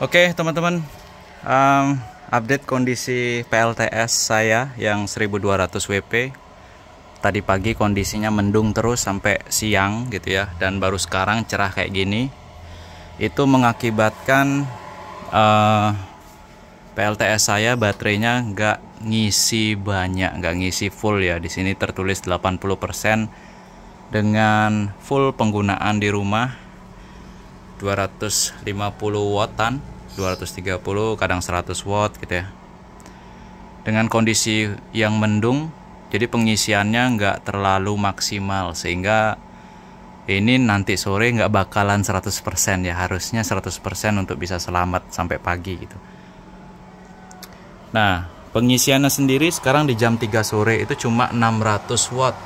Oke okay, teman-teman um, Update kondisi PLTS saya yang 1200 WP Tadi pagi kondisinya mendung terus sampai siang gitu ya Dan baru sekarang cerah kayak gini Itu mengakibatkan uh, eh, PLTS saya baterainya nggak ngisi banyak Nggak ngisi full ya Di sini tertulis 80% dengan full penggunaan di rumah 250 wattan 230 kadang 100 watt gitu ya dengan kondisi yang mendung jadi pengisiannya nggak terlalu maksimal sehingga ini nanti sore nggak bakalan 100% ya harusnya 100% untuk bisa selamat sampai pagi gitu nah pengisiannya sendiri sekarang di jam 3 sore itu cuma 600 watt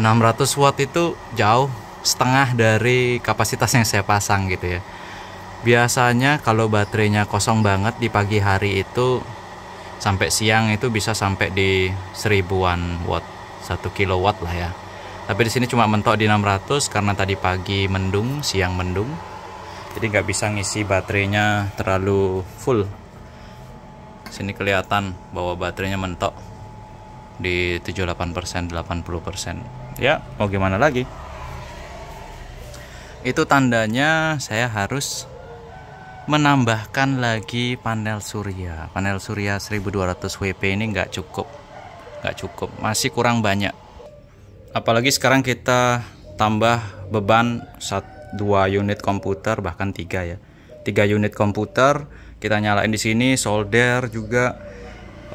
600 watt itu jauh setengah dari kapasitas yang saya pasang gitu ya biasanya kalau baterainya kosong banget di pagi hari itu sampai siang itu bisa sampai di seribuan watt satu kilowatt lah ya tapi di sini cuma mentok di 600 karena tadi pagi mendung siang mendung jadi nggak bisa ngisi baterainya terlalu full sini kelihatan bahwa baterainya mentok di 78% 80% ya mau gimana lagi itu tandanya saya harus menambahkan lagi panel surya panel surya 1200 WP ini nggak cukup nggak cukup masih kurang banyak apalagi sekarang kita tambah beban dua unit komputer bahkan tiga ya tiga unit komputer kita nyalain di sini solder juga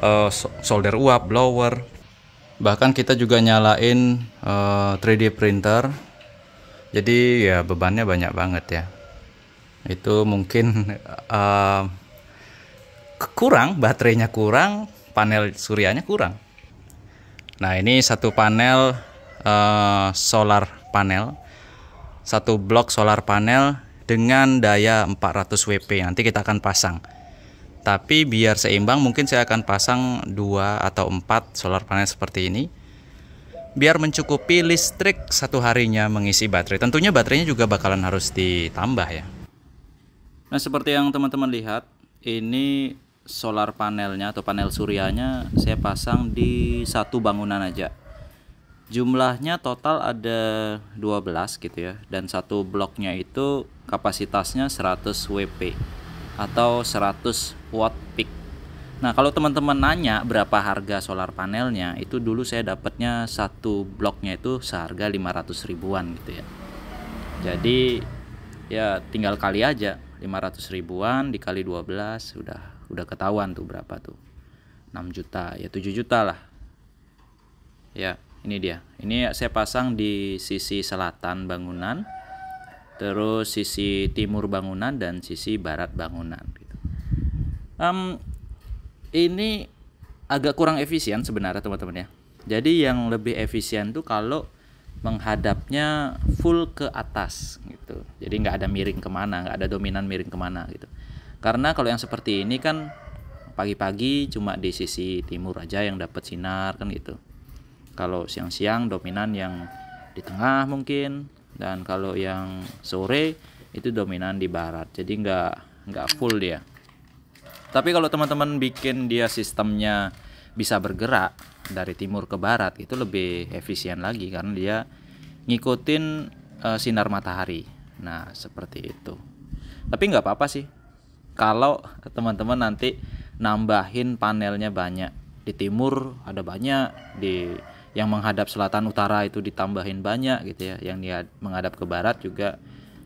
uh, solder uap blower bahkan kita juga nyalain uh, eh, 3D printer jadi ya bebannya banyak banget ya itu mungkin uh, kurang baterainya kurang panel surianya kurang nah ini satu panel uh, solar panel satu blok solar panel dengan daya 400 WP nanti kita akan pasang tapi biar seimbang mungkin saya akan pasang dua atau empat solar panel seperti ini biar mencukupi listrik satu harinya mengisi baterai. Tentunya baterainya juga bakalan harus ditambah ya. Nah, seperti yang teman-teman lihat, ini solar panelnya atau panel surianya saya pasang di satu bangunan aja. Jumlahnya total ada 12 gitu ya dan satu bloknya itu kapasitasnya 100 WP atau 100 watt peak Nah, kalau teman-teman nanya berapa harga solar panelnya, itu dulu saya dapatnya satu bloknya itu seharga 500 ribuan gitu ya. Jadi ya tinggal kali aja 500 ribuan dikali 12 udah udah ketahuan tuh berapa tuh. 6 juta, ya 7 juta lah. Ya, ini dia. Ini saya pasang di sisi selatan bangunan, terus sisi timur bangunan dan sisi barat bangunan gitu. Um, ini agak kurang efisien sebenarnya teman-teman ya. Jadi yang lebih efisien tuh kalau menghadapnya full ke atas gitu. Jadi nggak ada miring kemana, nggak ada dominan miring kemana gitu. Karena kalau yang seperti ini kan pagi-pagi cuma di sisi timur aja yang dapat sinar kan gitu. Kalau siang-siang dominan yang di tengah mungkin dan kalau yang sore itu dominan di barat. Jadi nggak nggak full dia. Tapi kalau teman-teman bikin dia sistemnya bisa bergerak dari timur ke barat itu lebih efisien lagi karena dia ngikutin uh, sinar matahari. Nah seperti itu. Tapi nggak apa-apa sih kalau teman-teman nanti nambahin panelnya banyak di timur ada banyak di yang menghadap selatan utara itu ditambahin banyak gitu ya yang dia menghadap ke barat juga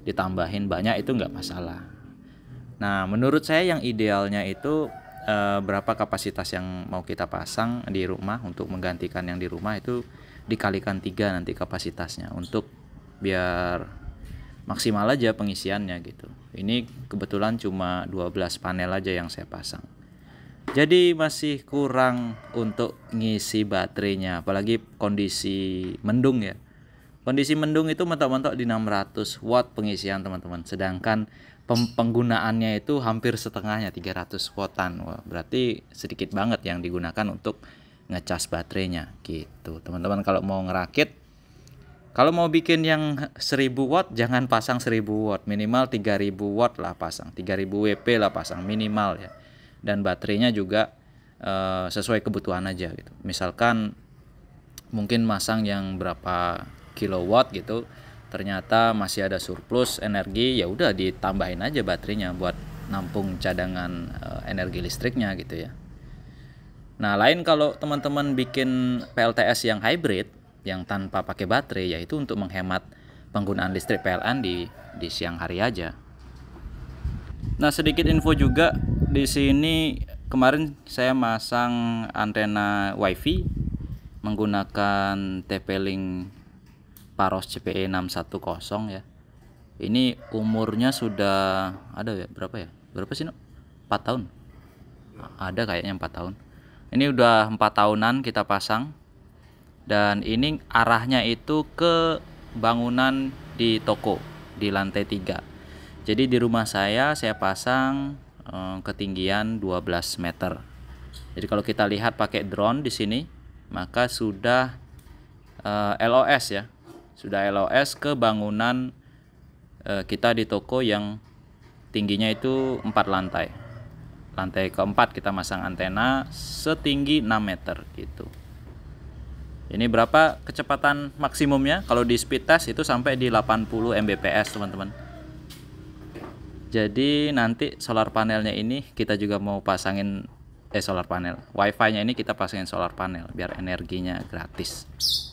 ditambahin banyak itu nggak masalah Nah, menurut saya yang idealnya itu e, berapa kapasitas yang mau kita pasang di rumah untuk menggantikan yang di rumah itu dikalikan tiga nanti kapasitasnya untuk biar maksimal aja pengisiannya gitu. Ini kebetulan cuma 12 panel aja yang saya pasang. Jadi masih kurang untuk ngisi baterainya, apalagi kondisi mendung ya. Kondisi mendung itu mentok-mentok di 600 watt pengisian teman-teman. Sedangkan penggunaannya itu hampir setengahnya 300 wattan Wah, berarti sedikit banget yang digunakan untuk ngecas baterainya gitu teman-teman kalau mau ngerakit kalau mau bikin yang 1000 watt jangan pasang 1000 watt minimal 3000 watt lah pasang 3000 WP lah pasang minimal ya dan baterainya juga e, sesuai kebutuhan aja gitu misalkan mungkin masang yang berapa kilowatt gitu ternyata masih ada surplus energi ya udah ditambahin aja baterainya buat nampung cadangan uh, energi listriknya gitu ya nah lain kalau teman-teman bikin PLTS yang hybrid yang tanpa pakai baterai yaitu untuk menghemat penggunaan listrik PLN di di siang hari aja nah sedikit info juga di sini kemarin saya masang antena wifi menggunakan TP-Link Paros CPE 610 ya ini umurnya sudah ada ya berapa ya berapa sih no? 4 tahun ada kayaknya 4 tahun ini udah 4 tahunan kita pasang dan ini arahnya itu ke bangunan di toko di lantai 3 jadi di rumah saya saya pasang eh, ketinggian 12 meter jadi kalau kita lihat pakai drone di sini maka sudah eh, LOS ya sudah LOS ke bangunan eh, kita di toko yang tingginya itu 4 lantai lantai keempat kita masang antena setinggi 6 meter gitu ini berapa kecepatan maksimumnya kalau di speed test itu sampai di 80 Mbps teman-teman jadi nanti solar panelnya ini kita juga mau pasangin eh solar panel wifi nya ini kita pasangin solar panel biar energinya gratis